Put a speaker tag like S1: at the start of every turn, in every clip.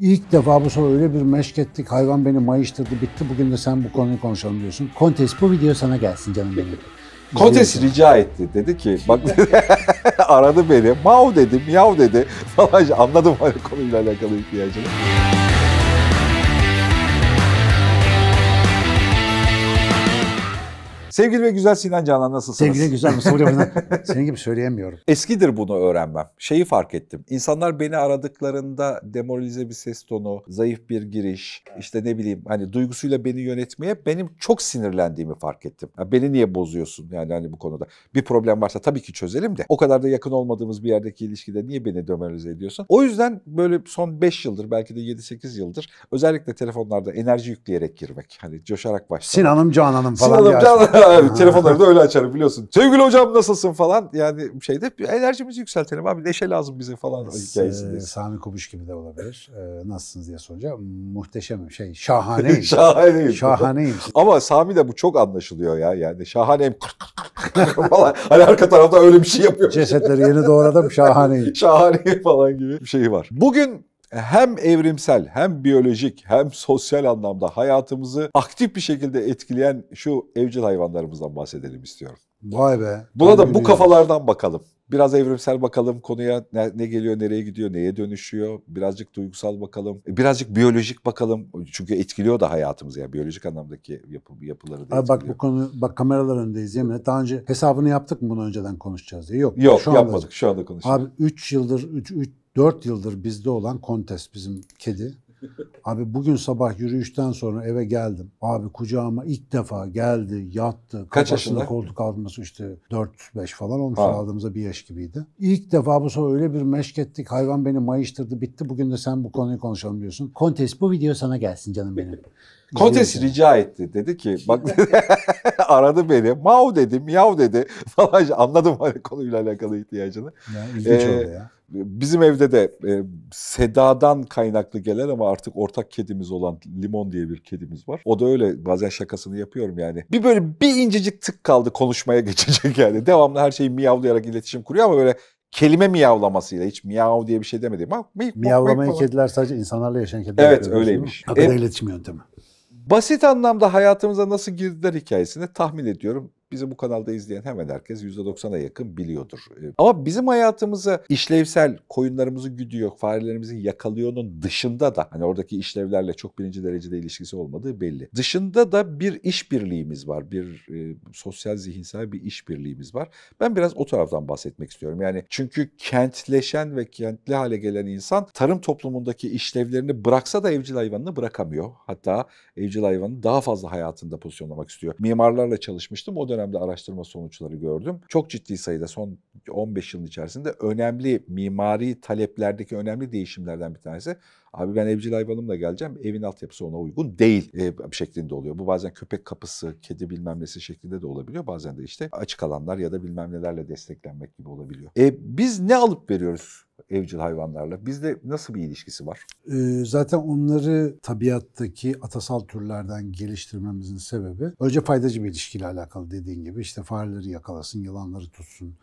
S1: İlk defa bu soru öyle bir meşk ettik. Hayvan beni mayıştırdı bitti. Bugün de sen bu konuyu konuşalım diyorsun. Kontes bu video sana gelsin canım benim. Kontes
S2: rica etti. Dedi ki bak aradı beni. Mav dedim, yav dedi. Falan anladım hani konuyla alakalı ihtiyacını.
S1: Sevgili ve güzel Sinan Canan nasılsınız? Sevgili güzel Mustafa Hocam senin gibi söyleyemiyorum.
S2: Eskidir bunu öğrenmem. Şeyi fark ettim. İnsanlar beni aradıklarında demoralize bir ses tonu, zayıf bir giriş, işte ne bileyim hani duygusuyla beni yönetmeye benim çok sinirlendiğimi fark ettim. Yani beni niye bozuyorsun yani hani bu konuda? Bir problem varsa tabii ki çözelim de o kadar da yakın olmadığımız bir yerdeki ilişkide niye beni demoralize ediyorsun? O yüzden böyle son 5 yıldır belki de 7-8 yıldır özellikle telefonlarda enerji yükleyerek girmek. Hani coşarak başlamak.
S1: Sinan'ım Canan'ım falan. Sinan'ım Canan'ım evet, telefonları da öyle açarım biliyorsun.
S2: Sevgili hocam nasılsın falan. Yani şeyde enerjimizi yükseltelim abi neşe lazım bize falan ee, hikayesindeyiz.
S1: Sami Kubuş gibi de olabilir. Ee, nasılsınız diye soracağım. Muhteşemim şey şahaneyim. şahaneyim. Şahaneyim.
S2: Ama Sami de bu çok anlaşılıyor ya yani şahaneyim falan. Hani arka tarafta öyle bir şey yapıyor. Cesetleri yeni doğradım şahaneyim. şahaneyim falan gibi bir şey var. Bugün hem evrimsel hem biyolojik hem sosyal anlamda hayatımızı aktif bir şekilde etkileyen şu evcil hayvanlarımızdan bahsedelim istiyorum.
S1: Vay be. Buna da bu kafalardan
S2: bakalım. Biraz evrimsel bakalım konuya ne, ne geliyor, nereye gidiyor, neye dönüşüyor. Birazcık duygusal bakalım. E, birazcık biyolojik bakalım. Çünkü etkiliyor da hayatımızı yani biyolojik anlamdaki yapı, yapıları da Abi bak
S1: bu konu bak kameralar önündeyiz yemin et. Daha önce hesabını yaptık mı bunu önceden konuşacağız diye. Yok. Yok şu yapmadık. Anda, şu anda konuşuyoruz. Abi 3 yıldır 3 4 yıldır bizde olan Kontes bizim kedi. Abi bugün sabah yürüyüşten sonra eve geldim. Abi kucağıma ilk defa geldi, yattı. Kaç yaşında? koltuk alması işte 4-5 falan olmuş. Aldığımızda bir yaş gibiydi. İlk defa bu sabah öyle bir meşk ettik. Hayvan beni mayıştırdı bitti. Bugün de sen bu konuyu konuşalım diyorsun. Kontes bu video sana gelsin canım benim. Kontes
S2: rica etti. Dedi ki bak aradı beni. Mau dedim, yav dedi falan. Anladım hani konuyla alakalı ihtiyacını. Ya, ilginç ee, oldu ya. Bizim evde de e, sedadan kaynaklı gelen ama artık ortak kedimiz olan Limon diye bir kedimiz var. O da öyle bazen şakasını yapıyorum yani. Bir böyle bir incecik tık kaldı konuşmaya geçecek yani. Devamlı her şeyi miyavlayarak iletişim kuruyor ama böyle kelime miyavlamasıyla hiç miyav diye bir şey demedi.
S1: Miyavlamayan kediler sadece insanlarla yaşayan kediler. Evet öyleymiş. Hakikaten e, iletişim
S2: yöntemi. Basit anlamda hayatımıza nasıl girdiler hikayesini tahmin ediyorum bizi bu kanalda izleyen hemen herkes %90'a yakın biliyordur. Ee, ama bizim hayatımızı işlevsel koyunlarımızı güdüyor, farelerimizi yakalıyor'nun dışında da hani oradaki işlevlerle çok birinci derecede ilişkisi olmadığı belli. Dışında da bir işbirliğimiz var. Bir e, sosyal zihinsel bir işbirliğimiz var. Ben biraz o taraftan bahsetmek istiyorum. Yani çünkü kentleşen ve kentli hale gelen insan tarım toplumundaki işlevlerini bıraksa da evcil hayvanını bırakamıyor. Hatta evcil hayvanı daha fazla hayatında pozisyonlamak istiyor. Mimarlarla çalışmıştım. O dönem dönemde araştırma sonuçları gördüm. Çok ciddi sayıda son 15 yılın içerisinde önemli mimari taleplerdeki önemli değişimlerden bir tanesi. Abi ben evcil hayvanımla geleceğim. Evin altyapısı ona uygun değil bir e, şeklinde oluyor. Bu bazen köpek kapısı, kedi bilmem nesi şeklinde de olabiliyor. Bazen de işte açık alanlar ya da bilmem nelerle desteklenmek gibi olabiliyor. E, biz ne alıp veriyoruz evcil hayvanlarla? Bizde nasıl bir ilişkisi var?
S1: Ee, zaten onları tabiattaki atasal türlerden geliştirmemizin sebebi önce faydacı bir ilişkiyle alakalı dediğin gibi işte fareleri yakalasın, yılanları tutsun,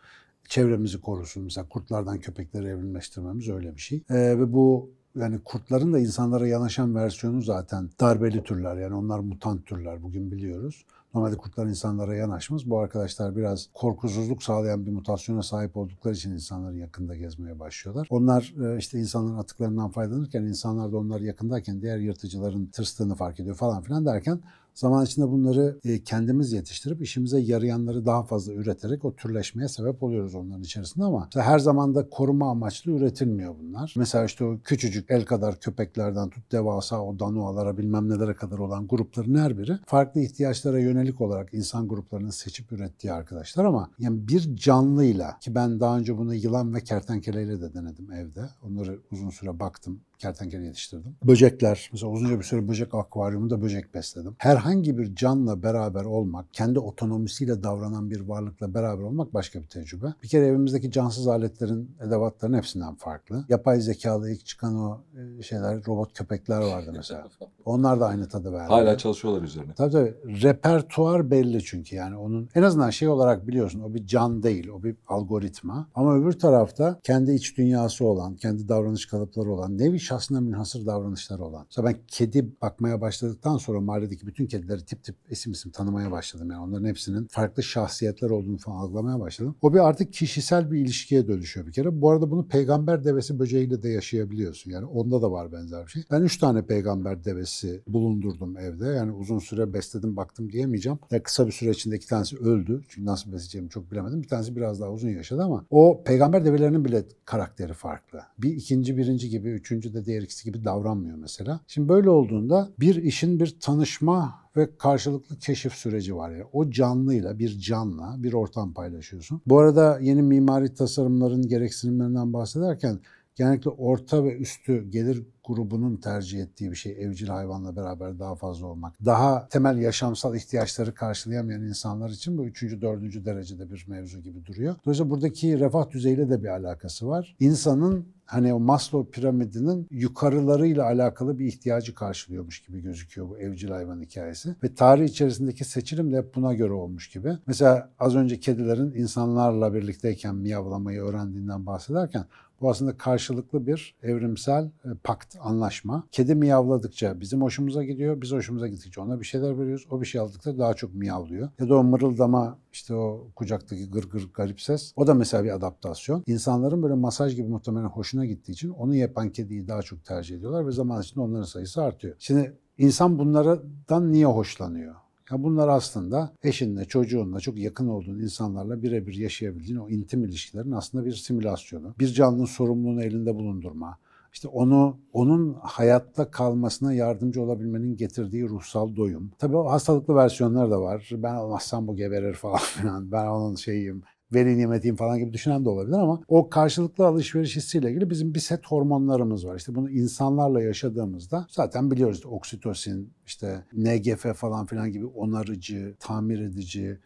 S1: çevremizi korusun. Mesela kurtlardan köpekleri evrimleştirmemiz öyle bir şey. Ee, ve bu yani kurtların da insanlara yanaşan versiyonu zaten darbeli türler. Yani onlar mutant türler bugün biliyoruz. Normalde kurtlar insanlara yanaşmaz. Bu arkadaşlar biraz korkusuzluk sağlayan bir mutasyona sahip oldukları için insanların yakında gezmeye başlıyorlar. Onlar e, işte insanların atıklarından faydalanırken insanlar da onlar yakındayken diğer yırtıcıların tırstığını fark ediyor falan filan derken Zaman içinde bunları e, kendimiz yetiştirip işimize yarayanları daha fazla üreterek o türleşmeye sebep oluyoruz onların içerisinde ama her zaman da koruma amaçlı üretilmiyor bunlar. Mesela işte o küçücük el kadar köpeklerden tut devasa o danualara bilmem nelere kadar olan grupların her biri farklı ihtiyaçlara yönelik olarak insan gruplarını seçip ürettiği arkadaşlar ama yani bir canlıyla ki ben daha önce bunu yılan ve kertenkeleyle de denedim evde. Onları uzun süre baktım kertenkele yetiştirdim. Böcekler, mesela uzunca bir süre böcek akvaryumunda böcek besledim. Herhangi bir canla beraber olmak, kendi otonomisiyle davranan bir varlıkla beraber olmak başka bir tecrübe. Bir kere evimizdeki cansız aletlerin, edevatların hepsinden farklı. Yapay zekalı ilk çıkan o e, şeyler, robot köpekler vardı mesela. Onlar da aynı tadı verdi. Hala çalışıyorlar üzerine. Tabii tabii. Repertuar belli çünkü yani onun en azından şey olarak biliyorsun o bir can değil, o bir algoritma. Ama öbür tarafta kendi iç dünyası olan, kendi davranış kalıpları olan, nevi şahsına münhasır davranışları olan. Mesela ben kedi bakmaya başladıktan sonra mahalledeki bütün kedileri tip tip isim isim tanımaya başladım. Yani onların hepsinin farklı şahsiyetler olduğunu falan algılamaya başladım. O bir artık kişisel bir ilişkiye dönüşüyor bir kere. Bu arada bunu peygamber devesi böceğiyle de yaşayabiliyorsun. Yani onda da var benzer bir şey. Ben üç tane peygamber devesi bulundurdum evde. Yani uzun süre besledim baktım diyemeyeceğim. Ya kısa bir süre içinde iki tanesi öldü. Çünkü nasıl besleyeceğimi çok bilemedim. Bir tanesi biraz daha uzun yaşadı ama o peygamber develerinin bile karakteri farklı. Bir ikinci, birinci gibi, üçüncü de diğer ikisi gibi davranmıyor mesela. Şimdi böyle olduğunda bir işin bir tanışma ve karşılıklı keşif süreci var ya. O canlıyla, bir canla bir ortam paylaşıyorsun. Bu arada yeni mimari tasarımların gereksinimlerinden bahsederken genellikle orta ve üstü gelir grubunun tercih ettiği bir şey. Evcil hayvanla beraber daha fazla olmak. Daha temel yaşamsal ihtiyaçları karşılayamayan insanlar için bu üçüncü, dördüncü derecede bir mevzu gibi duruyor. Dolayısıyla buradaki refah düzeyiyle de bir alakası var. İnsanın hani o Maslow piramidinin yukarılarıyla alakalı bir ihtiyacı karşılıyormuş gibi gözüküyor bu evcil hayvan hikayesi. Ve tarih içerisindeki seçilim de hep buna göre olmuş gibi. Mesela az önce kedilerin insanlarla birlikteyken miyavlamayı öğrendiğinden bahsederken bu aslında karşılıklı bir evrimsel e, pakt, anlaşma. Kedi miyavladıkça bizim hoşumuza gidiyor, biz hoşumuza gittikçe ona bir şeyler veriyoruz. O bir şey aldıkça daha çok miyavlıyor. Ya da o mırıldama, işte o kucaktaki gır gır garip ses. O da mesela bir adaptasyon. İnsanların böyle masaj gibi muhtemelen hoşuna gittiği için onu yapan kediyi daha çok tercih ediyorlar ve zaman içinde onların sayısı artıyor. Şimdi insan bunlardan niye hoşlanıyor? Ya bunlar aslında eşinle, çocuğunla, çok yakın olduğun insanlarla birebir yaşayabildiğin o intim ilişkilerin aslında bir simülasyonu. Bir canlının sorumluluğunu elinde bulundurma, işte onu onun hayatta kalmasına yardımcı olabilmenin getirdiği ruhsal doyum. Tabii o hastalıklı versiyonlar da var. Ben olmazsam bu geberir falan filan. Ben onun şeyiyim, veri nimetiyim falan gibi düşünen de olabilir ama o karşılıklı alışveriş hissiyle ilgili bizim bir set hormonlarımız var. İşte bunu insanlarla yaşadığımızda zaten biliyoruz oksitosin, işte NGF falan filan gibi onarıcı, tamir edici,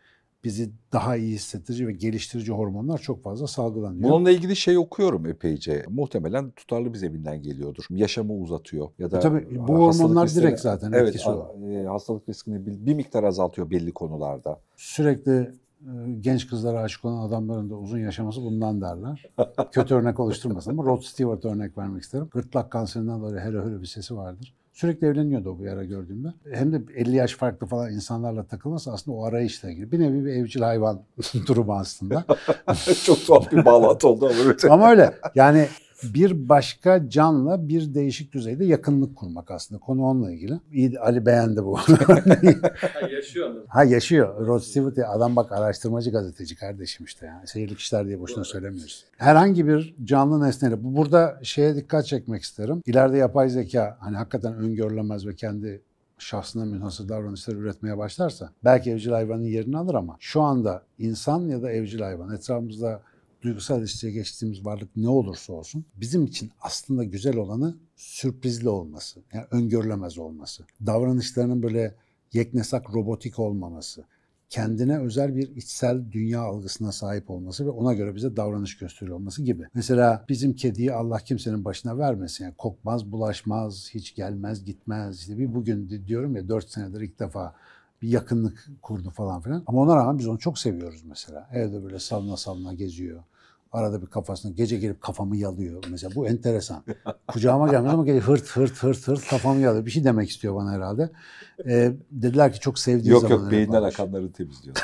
S1: bizi daha iyi hissettirici ve geliştirici hormonlar çok fazla salgılanıyor.
S2: Bununla ilgili şey okuyorum epeyce. Muhtemelen tutarlı bir zeminden geliyordur. Yaşamı uzatıyor ya da e tabii bu hormonlar riskini, direkt zaten evet, etkisi var. E, hastalık riskini bir miktar azaltıyor belli
S1: konularda. Sürekli ee, genç kızlara aşık olan adamların da uzun yaşaması bundan derler. Kötü örnek oluşturmasın ama Rod Stewart örnek vermek isterim. Gırtlak kanserinden dolayı hele hele bir sesi vardır. Sürekli evleniyordu o bu ara gördüğümde. Hem de 50 yaş farklı falan insanlarla takılması aslında o arayışla ilgili. Bir nevi bir evcil hayvan durumu aslında.
S2: Çok tuhaf bir bağlantı oldu ama öyle.
S1: ama öyle. Yani bir başka canla bir değişik düzeyde yakınlık kurmak aslında. Konu onunla ilgili. İyi, Ali beğendi bu. yaşıyor mu? Ha yaşıyor. Rod Stewart ya, adam bak araştırmacı gazeteci kardeşim işte. Yani. seyirli işler diye boşuna Doğru. söylemiyoruz. Herhangi bir canlı nesneyle. Bu burada şeye dikkat çekmek isterim. İleride yapay zeka hani hakikaten öngörülemez ve kendi şahsına münhasır davranışları üretmeye başlarsa belki evcil hayvanın yerini alır ama şu anda insan ya da evcil hayvan etrafımızda duygusal ilişkiye geçtiğimiz varlık ne olursa olsun bizim için aslında güzel olanı sürprizli olması. Yani öngörülemez olması. Davranışlarının böyle yeknesak robotik olmaması. Kendine özel bir içsel dünya algısına sahip olması ve ona göre bize davranış gösteriyor olması gibi. Mesela bizim kediyi Allah kimsenin başına vermesin. Yani kokmaz, bulaşmaz, hiç gelmez, gitmez. İşte bir bugün diyorum ya 4 senedir ilk defa bir yakınlık kurdu falan filan. Ama ona rağmen biz onu çok seviyoruz mesela. Evde böyle salına salına geziyor. Arada bir kafasını gece gelip kafamı yalıyor. Mesela bu enteresan. Kucağıma gelmez ama gece hırt hırt hırt hırt kafamı yalıyor. Bir şey demek istiyor bana herhalde. Ee, dediler ki çok sevdiği yok, zaman. Yok yok beyinden
S2: akanları temizliyor.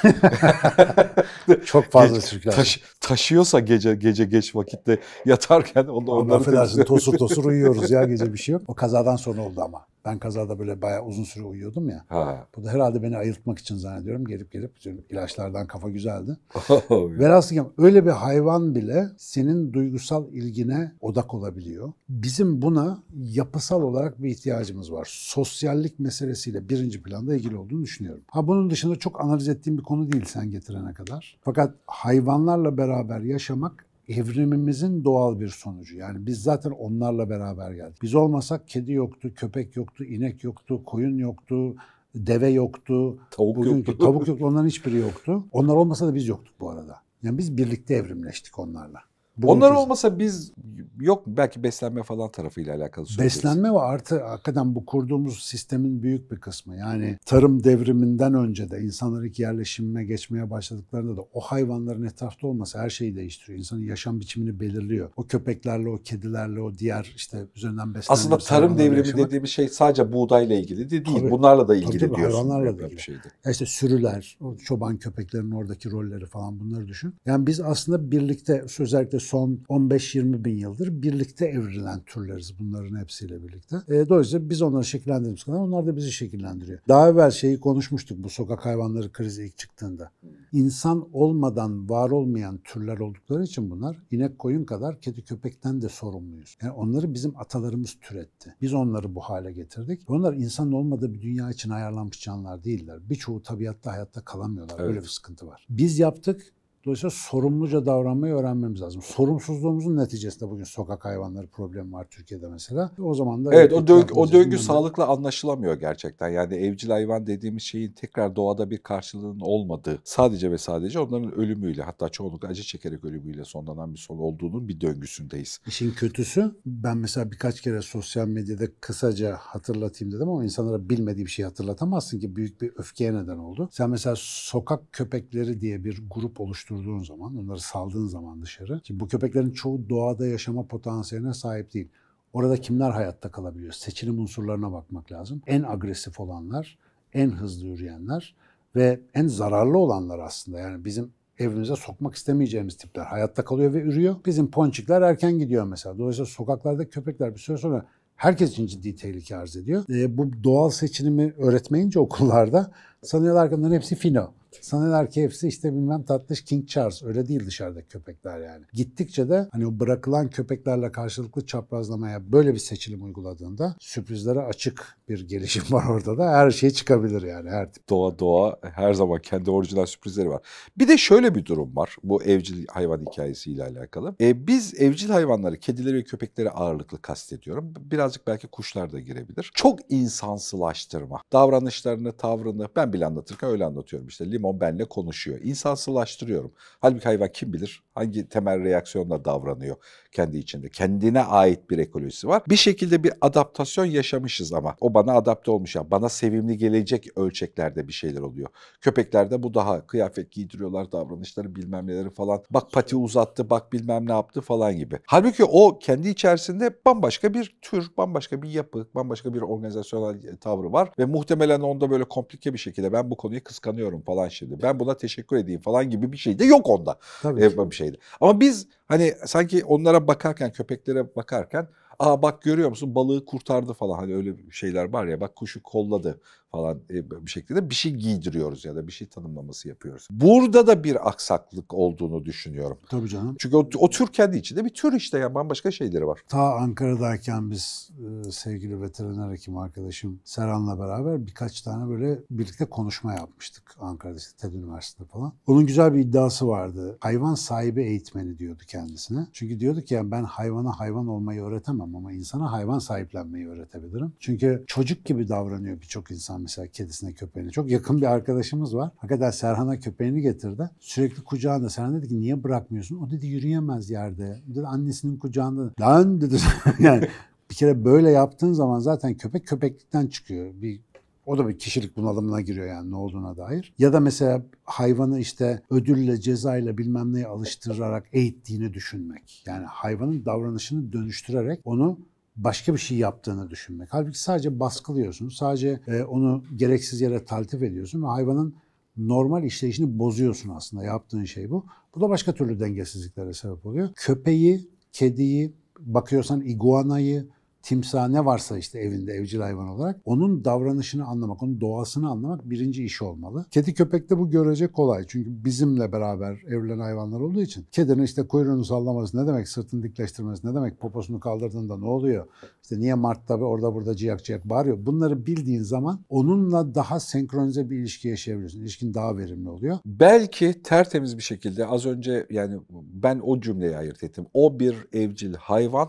S2: çok fazla Türkler. Taş, taşıyorsa gece gece geç vakitte yatarken onu, onları Affedersin tosur tosur uyuyoruz ya
S1: gece bir şey yok. O kazadan sonra oldu ama. Ben kazada böyle bayağı uzun süre uyuyordum ya. Ha. Bu da herhalde beni ayıltmak için zannediyorum. Gelip gelip ilaçlardan kafa güzeldi. Oh, Velhasıl öyle bir hayvan bile senin duygusal ilgine odak olabiliyor. Bizim buna yapısal olarak bir ihtiyacımız var. Sosyallik meselesiyle birinci planda ilgili olduğunu düşünüyorum. Ha bunun dışında çok analiz ettiğim bir konu değil sen getirene kadar. Fakat hayvanlarla beraber yaşamak evrimimizin doğal bir sonucu. Yani biz zaten onlarla beraber geldik. Biz olmasak kedi yoktu, köpek yoktu, inek yoktu, koyun yoktu, deve yoktu. Tavuk bugünkü, yoktu. Tavuk yoktu, onların hiçbiri yoktu. Onlar olmasa da biz yoktuk bu arada. Yani biz birlikte evrimleştik onlarla. Bugün Onlar
S2: olmasa biz yok belki beslenme falan tarafıyla alakalı söyleriz. Beslenme
S1: ve artı hakikaten bu kurduğumuz sistemin büyük bir kısmı. Yani tarım devriminden önce de insanlar ilk yerleşimine geçmeye başladıklarında da o hayvanların etrafta olması her şeyi değiştiriyor. İnsanın yaşam biçimini belirliyor. O köpeklerle, o kedilerle, o diğer işte üzerinden beslenme. Aslında tarım devrimi yaşamak...
S2: dediğimiz şey sadece buğdayla ilgili de değil. Tabii, bunlarla da ilgili tabii, tabii, diyorsun. Hayvanlarla da ilgili. Şeydi.
S1: Ya işte sürüler, o çoban köpeklerin oradaki rolleri falan bunları düşün. Yani biz aslında birlikte özellikle son 15-20 bin yıldır birlikte evrilen türleriz bunların hepsiyle birlikte. E, dolayısıyla biz onları şekillendirdiğimiz kadar onlar da bizi şekillendiriyor. Daha evvel şeyi konuşmuştuk bu sokak hayvanları krizi ilk çıktığında. İnsan olmadan var olmayan türler oldukları için bunlar inek koyun kadar kedi köpekten de sorumluyuz. Yani onları bizim atalarımız türetti. Biz onları bu hale getirdik. Onlar insan olmadığı bir dünya için ayarlanmış canlılar değiller. Birçoğu tabiatta hayatta kalamıyorlar. Evet. Öyle bir sıkıntı var. Biz yaptık Dolayısıyla sorumluca davranmayı öğrenmemiz lazım. Sorumsuzluğumuzun neticesinde bugün sokak hayvanları problemi var Türkiye'de mesela. O zaman da Evet o döngü, o döngü sağlıkla
S2: anlaşılamıyor gerçekten. Yani evcil hayvan dediğimiz şeyin tekrar doğada bir karşılığının olmadığı sadece ve sadece onların ölümüyle hatta çoğunlukla acı çekerek ölümüyle sonlanan bir son
S1: olduğunun bir döngüsündeyiz. İşin kötüsü ben mesela birkaç kere sosyal medyada kısaca hatırlatayım dedim ama insanlara bilmediği bir şey hatırlatamazsın ki büyük bir öfkeye neden oldu. Sen mesela sokak köpekleri diye bir grup oluşturdun tutturduğun zaman, onları saldığın zaman dışarı ki bu köpeklerin çoğu doğada yaşama potansiyeline sahip değil. Orada kimler hayatta kalabiliyor? Seçilim unsurlarına bakmak lazım. En agresif olanlar, en hızlı yürüyenler ve en zararlı olanlar aslında. Yani bizim evimize sokmak istemeyeceğimiz tipler hayatta kalıyor ve ürüyor. Bizim ponçikler erken gidiyor mesela. Dolayısıyla sokaklarda köpekler bir süre sonra herkes için ciddi tehlike arz ediyor. E, bu doğal seçilimi öğretmeyince okullarda sanıyorlar ki bunların hepsi fino. Sanırlar ki hepsi işte bilmem tatlış King Charles. Öyle değil dışarıdaki köpekler yani. Gittikçe de hani o bırakılan köpeklerle karşılıklı çaprazlamaya böyle bir seçilim uyguladığında sürprizlere açık bir gelişim var orada da. Her şey çıkabilir yani
S2: her tip. Doğa doğa her zaman kendi orijinal sürprizleri var. Bir de şöyle bir durum var bu evcil hayvan hikayesiyle alakalı. E, biz evcil hayvanları, kedileri ve köpekleri ağırlıklı kastediyorum. Birazcık belki kuşlar da girebilir. Çok insansılaştırma. Davranışlarını, tavrını ben bile anlatırken öyle anlatıyorum işte. Limon limon benle konuşuyor. İnsansılaştırıyorum. Halbuki hayvan kim bilir hangi temel reaksiyonla davranıyor kendi içinde. Kendine ait bir ekolojisi var. Bir şekilde bir adaptasyon yaşamışız ama. O bana adapte olmuş. Yani bana sevimli gelecek ölçeklerde bir şeyler oluyor. Köpeklerde bu daha kıyafet giydiriyorlar, davranışları bilmem neleri falan. Bak pati uzattı, bak bilmem ne yaptı falan gibi. Halbuki o kendi içerisinde bambaşka bir tür, bambaşka bir yapı, bambaşka bir organizasyonel tavrı var. Ve muhtemelen onda böyle komplike bir şekilde ben bu konuyu kıskanıyorum falan şimdi. Ben buna teşekkür edeyim falan gibi bir şey de yok onda. Tabii. Ee, bir şeydi. Ama biz hani sanki onlara bakarken, köpeklere bakarken Aa bak görüyor musun balığı kurtardı falan hani öyle şeyler var ya bak kuşu kolladı falan e, bir şekilde bir şey giydiriyoruz ya da bir şey tanımlaması yapıyoruz. Burada da bir aksaklık olduğunu düşünüyorum. Tabii canım. Çünkü o, o tür
S1: kendi içinde bir tür işte yani bambaşka şeyleri var. Ta Ankara'dayken biz e, sevgili veteriner hekim arkadaşım Seran'la beraber birkaç tane böyle birlikte konuşma yapmıştık Ankara'da işte TED Üniversitesi'nde falan. Onun güzel bir iddiası vardı. Hayvan sahibi eğitmeni diyordu kendisine. Çünkü diyordu ki yani ben hayvana hayvan olmayı öğretemem ama insana hayvan sahiplenmeyi öğretebilirim. Çünkü çocuk gibi davranıyor birçok insan insan mesela kedisine köpeğine. Çok yakın bir arkadaşımız var. Hakikaten Serhan'a köpeğini getirdi. Sürekli kucağında. Serhan dedi ki niye bırakmıyorsun? O dedi yürüyemez yerde. Dedi annesinin kucağında. Lan dedi. yani bir kere böyle yaptığın zaman zaten köpek köpeklikten çıkıyor. Bir o da bir kişilik bunalımına giriyor yani ne olduğuna dair. Ya da mesela hayvanı işte ödülle, cezayla bilmem neye alıştırarak eğittiğini düşünmek. Yani hayvanın davranışını dönüştürerek onu başka bir şey yaptığını düşünmek. Halbuki sadece baskılıyorsun, sadece e, onu gereksiz yere taltif ediyorsun ve hayvanın normal işleyişini bozuyorsun aslında yaptığın şey bu. Bu da başka türlü dengesizliklere sebep oluyor. Köpeği, kediyi, bakıyorsan iguanayı, timsah ne varsa işte evinde evcil hayvan olarak onun davranışını anlamak, onun doğasını anlamak birinci iş olmalı. Kedi köpekte bu görece kolay. Çünkü bizimle beraber evrilen hayvanlar olduğu için kedinin işte kuyruğunu sallaması ne demek, sırtını dikleştirmesi ne demek, poposunu kaldırdığında ne oluyor? İşte niye Mart'ta orada burada ciyak ciyak bağırıyor? Bunları bildiğin zaman onunla daha senkronize bir ilişki yaşayabiliyorsun. İlişkin daha verimli oluyor.
S2: Belki tertemiz bir şekilde az önce yani ben o cümleyi ayırt ettim. O bir evcil hayvan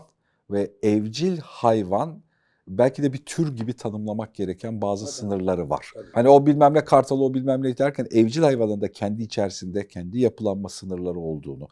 S2: ve evcil hayvan belki de bir tür gibi tanımlamak gereken bazı Hadi. sınırları var. Hadi. Hani o bilmem ne kartalı o bilmem ne derken evcil hayvanın da kendi içerisinde kendi yapılanma sınırları olduğunu,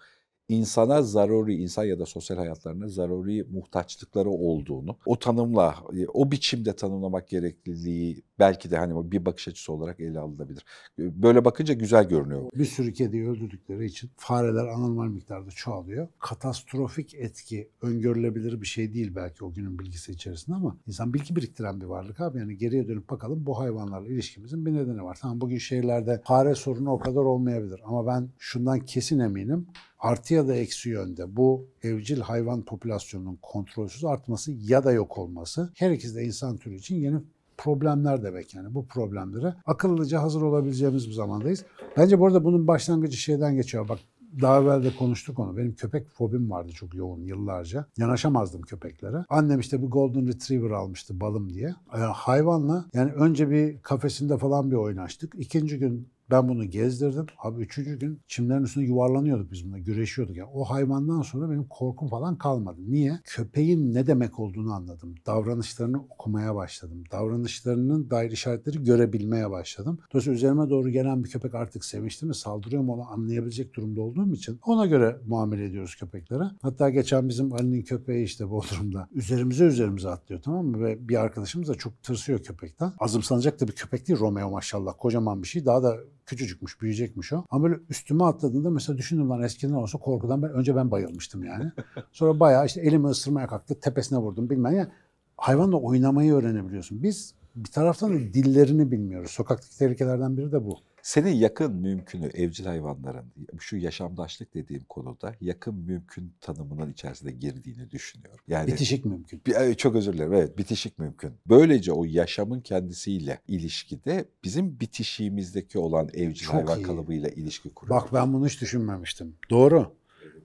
S2: insana zaruri, insan ya da sosyal hayatlarına zaruri muhtaçlıkları olduğunu, o tanımla, e, o biçimde tanımlamak gerekliliği belki de hani bir bakış açısı olarak ele alınabilir. E, böyle bakınca güzel görünüyor.
S1: Bir sürü kediyi öldürdükleri için fareler anormal miktarda çoğalıyor. Katastrofik etki öngörülebilir bir şey değil belki o günün bilgisi içerisinde ama insan bilgi biriktiren bir varlık abi. Yani geriye dönüp bakalım bu hayvanlarla ilişkimizin bir nedeni var. Tamam bugün şehirlerde fare sorunu o kadar olmayabilir ama ben şundan kesin eminim artı ya da eksi yönde bu evcil hayvan popülasyonunun kontrolsüz artması ya da yok olması her ikisi de insan türü için yeni problemler demek yani bu problemlere akıllıca hazır olabileceğimiz bir zamandayız. Bence bu arada bunun başlangıcı şeyden geçiyor. Bak daha evvel de konuştuk onu. Benim köpek fobim vardı çok yoğun yıllarca. Yanaşamazdım köpeklere. Annem işte bir Golden Retriever almıştı balım diye. Yani hayvanla yani önce bir kafesinde falan bir oynaştık. İkinci gün ben bunu gezdirdim. Abi üçüncü gün çimlerin üstünde yuvarlanıyorduk biz bununla, güreşiyorduk. Yani o hayvandan sonra benim korkum falan kalmadı. Niye? Köpeğin ne demek olduğunu anladım. Davranışlarını okumaya başladım. Davranışlarının dair işaretleri görebilmeye başladım. Dolayısıyla üzerime doğru gelen bir köpek artık sevinçli mi, saldırıyor mu onu anlayabilecek durumda olduğum için ona göre muamele ediyoruz köpeklere. Hatta geçen bizim Ali'nin köpeği işte Bodrum'da üzerimize üzerimize atlıyor tamam mı? Ve bir arkadaşımız da çok tırsıyor köpekten. Azımsanacak da bir köpek değil Romeo maşallah. Kocaman bir şey. Daha da Küçücükmüş, büyüyecekmiş o. Ama böyle üstüme atladığında mesela düşündüm lan eskiden olsa korkudan ben önce ben bayılmıştım yani. Sonra bayağı işte elimi ısırmaya kalktı, tepesine vurdum bilmem ya. Hayvanla oynamayı öğrenebiliyorsun. Biz bir taraftan da dillerini bilmiyoruz. Sokaktaki tehlikelerden biri de bu. Senin
S2: yakın mümkünü evcil hayvanların şu yaşamdaşlık dediğim konuda yakın mümkün tanımının içerisinde girdiğini düşünüyorum. Yani bitişik mümkün. Çok özür dilerim. Evet, bitişik mümkün. Böylece o yaşamın kendisiyle ilişkide bizim bitişiğimizdeki olan evcil Çok hayvan iyi.
S1: kalıbıyla ilişki kuruyor. Bak ben bunu hiç düşünmemiştim. Doğru.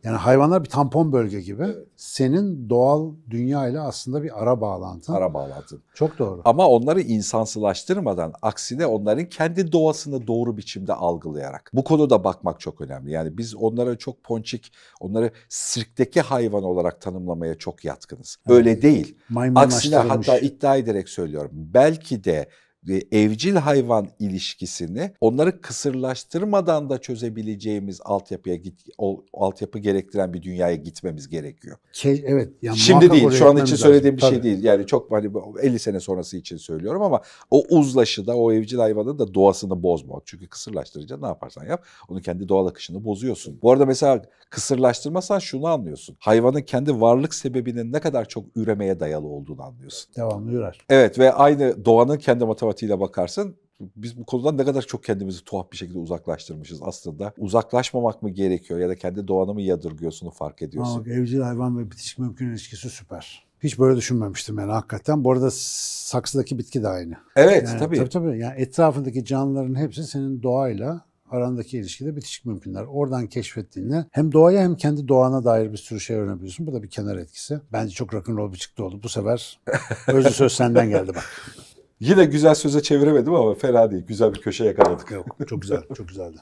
S1: Yani hayvanlar bir tampon bölge gibi. Senin doğal dünya ile aslında bir ara bağlantın. Ara bağlantın. Çok doğru.
S2: Ama onları insansılaştırmadan aksine onların kendi doğasını doğru biçimde algılayarak. Bu konuda bakmak çok önemli. Yani biz onlara çok ponçik, onları sirkteki hayvan olarak tanımlamaya çok yatkınız. Öyle yani, değil. Aksine hatta iddia ederek söylüyorum. Belki de e, evcil hayvan ilişkisini onları kısırlaştırmadan da çözebileceğimiz altyapıya git o, altyapı gerektiren bir dünyaya gitmemiz gerekiyor.
S1: Şey, evet. Yani Şimdi değil, şu an için lazım. söylediğim bir şey Tabii.
S2: şey değil. Yani çok hani 50 sene sonrası için söylüyorum ama o uzlaşıda o evcil hayvanın da doğasını bozmak. Çünkü kısırlaştırınca ne yaparsan yap onun kendi doğal akışını bozuyorsun. Bu arada mesela kısırlaştırmasan şunu anlıyorsun. Hayvanın kendi varlık sebebinin ne kadar çok üremeye dayalı olduğunu anlıyorsun.
S1: Devamlı ürer.
S2: Evet ve aynı doğanın kendi matematik cravatiyle bakarsın biz bu konudan ne kadar çok kendimizi tuhaf bir şekilde uzaklaştırmışız aslında. Uzaklaşmamak mı gerekiyor ya da kendi doğanı mı yadırgıyorsun fark ediyorsun. Bak,
S1: evcil hayvan ve bitişik mümkün ilişkisi süper. Hiç böyle düşünmemiştim yani hakikaten. Bu arada saksıdaki bitki de aynı. Evet yani, tabii. Tabii tabii. Yani etrafındaki canlıların hepsi senin doğayla arandaki ilişkide bitişik mümkünler. Oradan keşfettiğinde hem doğaya hem kendi doğana dair bir sürü şey öğrenebiliyorsun. Bu da bir kenar etkisi. Bence çok rock'n'roll bir çıktı oldu. Bu sefer özlü söz senden geldi bak. Yine güzel söze çeviremedim ama fena değil. Güzel bir köşe yakaladık. Yok, çok güzel, çok güzeldi.